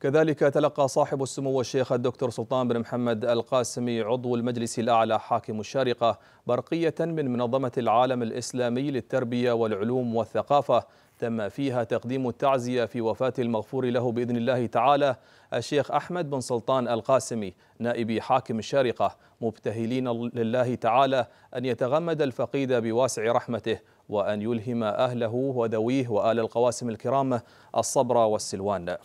كذلك تلقى صاحب السمو الشيخ الدكتور سلطان بن محمد القاسمي عضو المجلس الأعلى حاكم الشارقة برقية من منظمة العالم الإسلامي للتربية والعلوم والثقافة تم فيها تقديم التعزية في وفاة المغفور له بإذن الله تعالى الشيخ أحمد بن سلطان القاسمي نائب حاكم الشارقة مبتهلين لله تعالى أن يتغمد الفقيد بواسع رحمته وأن يلهم أهله وذويه وآل القواسم الكرام الصبر والسلوان